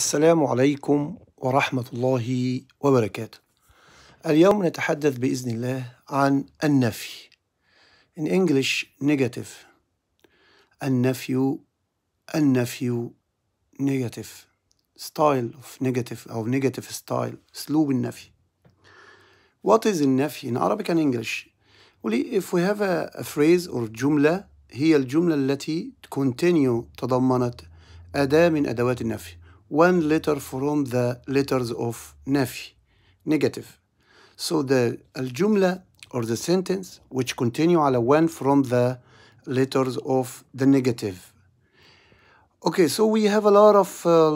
السلام عليكم ورحمة الله وبركاته. اليوم نتحدث بإذن الله عن النفي. In English, negative. النفي النفي negative. Style of negative أو negative style. أسلوب النفي. What is النفي in Arabic and English? well, if we have a, a phrase or جملة هي الجملة التي continue تضمنت أداة من أدوات النفي. one letter from the letters of nafi, negative. So the al-jumla or the sentence which continue went one from the letters of the negative. Okay, so we have a lot of uh,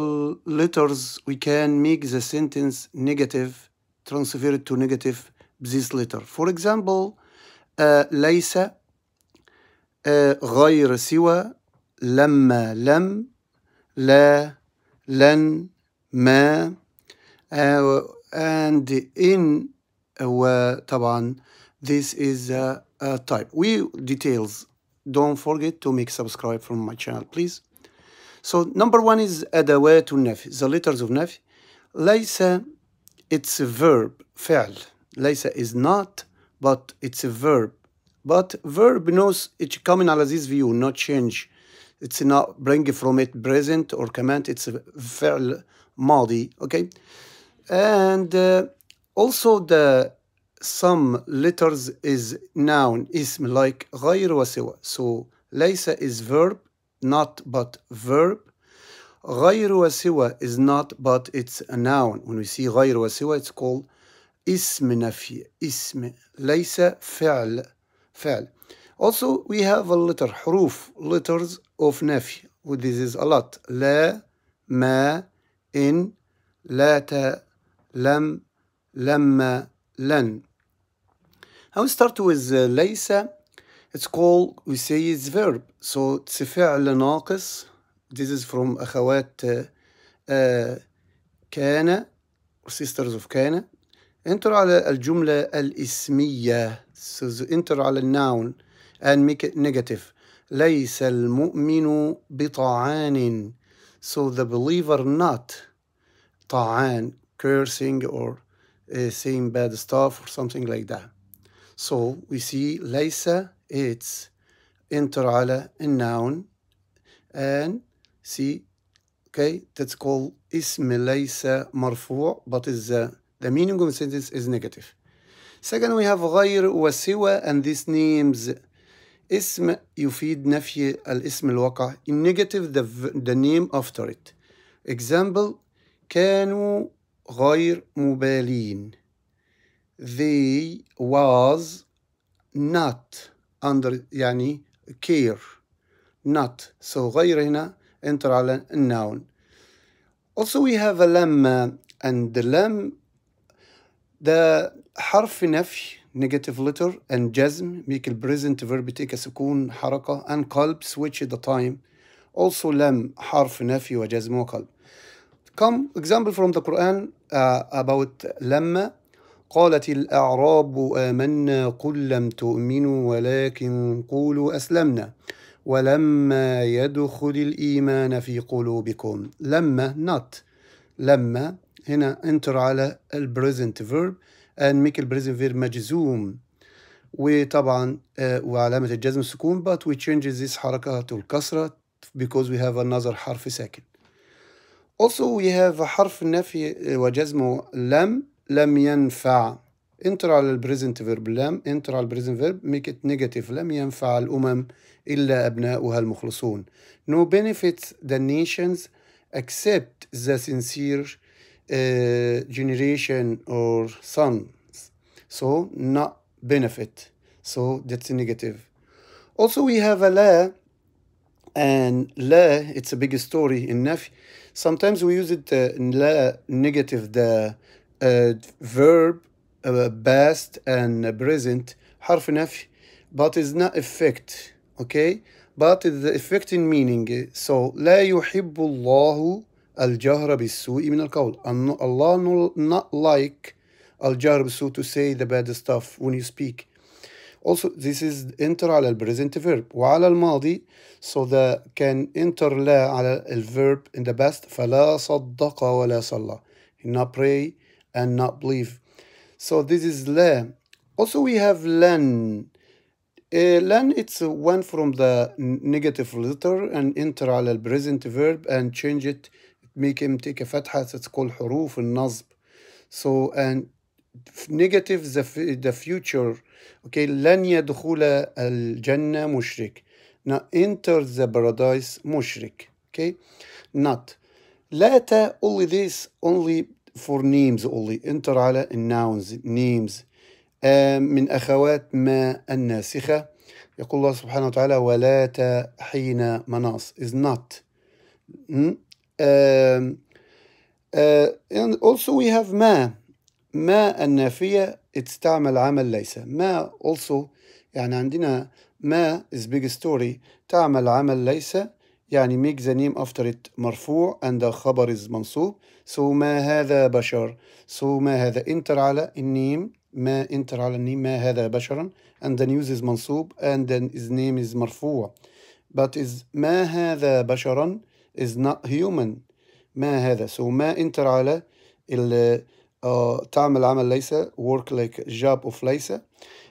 letters. We can make the sentence negative, transfer it to negative this letter. For example, laisa, ليس uh, غير سوى لما لم لا لن ما and in وطبعا this is a, a type we details don't forget to make subscribe from my channel please so number one is أدوات النفي the letters of نفي ليس it's a verb فعل ليس is not but it's a verb but verb knows it's coming على this view not change it's not bring from it present or command. It's a fi'l madi. Okay, and uh, also the some letters is noun ism like غير وسوى. So ليس is verb, not but verb. غير وسوى is not but it's a noun. When we see غير وسوى, it's called اسم نفي. اسم ليس فعل فعل. Also, we have a letter حروف letters of نفي و this is a lot لا ما إن لا ت لم لما لن I will start with uh, ليس It's called we say it's verb so it's فعل ناقص This is from أخوات uh, uh, كان or sisters of كان enter على الجملة الإسمية so enter على النون الناون and make it negative. ليس المؤمن بطعان. So the believer not طعان, cursing or uh, saying bad stuff or something like that. So we see ليس it's enter على a noun and see okay that's called اسم ليس مرفوع but is uh, the meaning of the sentence is negative. Second we have غير وسوى and these names اسم يفيد نفي الاسم الواقع in negative the, the name after it example كانوا غير مبالين they was not under يعني care not so غير هنا enter على noun also we have a لما and the lam ده حرف نفي نيجاتيف لتر اند جزم ميك البريزنت فيرب تيك سكون حركة ان قلب سويتش ذا تايم also لم حرف نفي وجزم وقلب come example from the Quran uh, about لما قالت الأعراب آمنا قل لم تؤمنوا ولكن قولوا أسلمنا ولما يدخل الإيمان في قلوبكم لما not لما هنا انتر على البريزنت فيرب ان ميك البريزنت فيرب مجزوم وطبعا آه، وعلامة الجزم السكون but we change this حركة to الكسرة because we have another حرف ساكن also we have حرف نفي آه، وجزمه لم لم ينفع انتر على البريزنت فيرب لم انتر على البريزنت فيرب ميك ات نيجاتيف لم ينفع الامم الا ابناؤها المخلصون no benefits the nations except the sincere generation or sons. So not benefit. So that's negative. Also we have a la and la, it's a big story in nafi. Sometimes we use it uh, la negative, the uh, verb uh, past and present, harf nafi, but it's not effect, okay? But the effect in meaning. So لا يحب الله الجهر بالسوء من القول Allah no, not like الجهر بالسوء to say the bad stuff when you speak also this is enter على ال present verb وعلى الماضي so the can enter لا على ال verb in the past فلا صدق ولا صلى he not pray and not believe so this is لا also we have لن uh, لن it's one from the negative letter and enter على ال present verb and change it make him take a fatha that's called huruf and nasb so and negative the, the future okay لن يدخل الجنة مشرك now enter the paradise مشرك okay not لا only this only for names only enter على nouns names من أخوات ما الناسخة يقول الله سبحانه وتعالى ولا حين مناص is not hmm? uh, and also we have ما ما النافية تستعمل عمل ليس ما also يعني عندنا ما is big story تعمل عمل ليس يعني make the name after it مرفوع and the خبر is منصوب so ما هذا بشر so ما هذا انتر على النيم ما انتر على النيم ما هذا بشرا and the news is منصوب and then his name is مرفوع but is ما هذا بشرا is not human ما هذا so ما انت على ال uh, تعمل عمل ليس work like job of ليس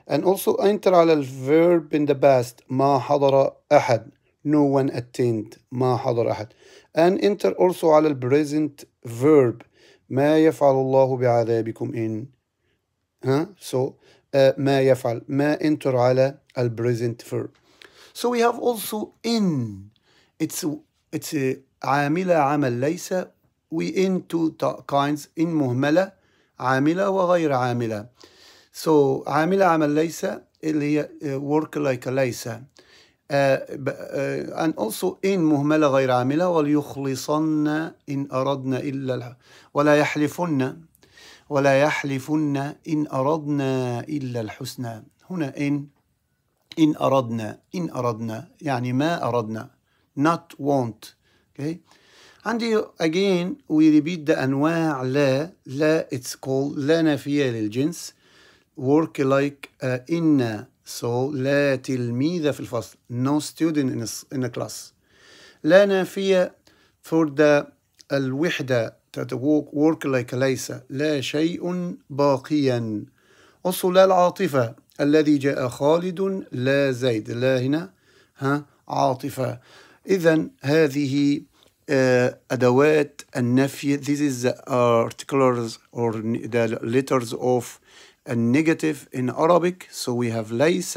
and also enter على ال verb in the past ما حضر أحد no one attend ما حضر أحد and enter also على ال present verb ما يفعل الله بعذابكم إن ها huh? so uh, ما يفعل ما enter على ال present verb so we have also in it's It's a عاملة عمل ليس وإن two kinds إن مهملة عاملة وغير عاملة so عاملة عمل ليس اللي هي uh, work like ليس uh, uh, and also إن مهملة غير عاملة وليخلصن إن أردنا إلا الح... ولا يحلفن ولا يحلفن إن أردنا إلا الحسنى هنا إن إن أردنا إن أردنا يعني ما أردنا not want okay عندي again we repeat the أنواع لا لا it's called لا نافية للجنس work like uh, إن so لا تلميذة في الفصل no student in a, in a class لا نافية for the الوحدة uh, work like ليس لا شيء باقيا أصل العاطفة الذي جاء خالد لا زيد لا هنا ها عاطفة إذا هذه أدوات النفي this is the articles or the letters of a negative in Arabic so we have ليس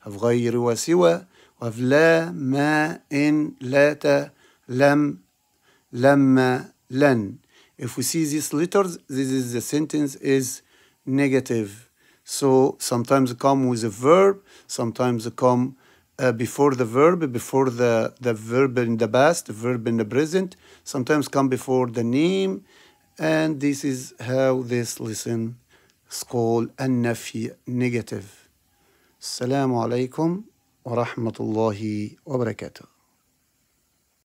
have غير وسوى we have لا ما إن لات لم لما لن if we see these letters this is the sentence is negative so sometimes come with a verb sometimes come uh, before the verb, before the, the verb in the past, the verb in the present, sometimes come before the name. And this is how this lesson is called nafi negative. alaikum wa rahmatullahi wa barakatuh.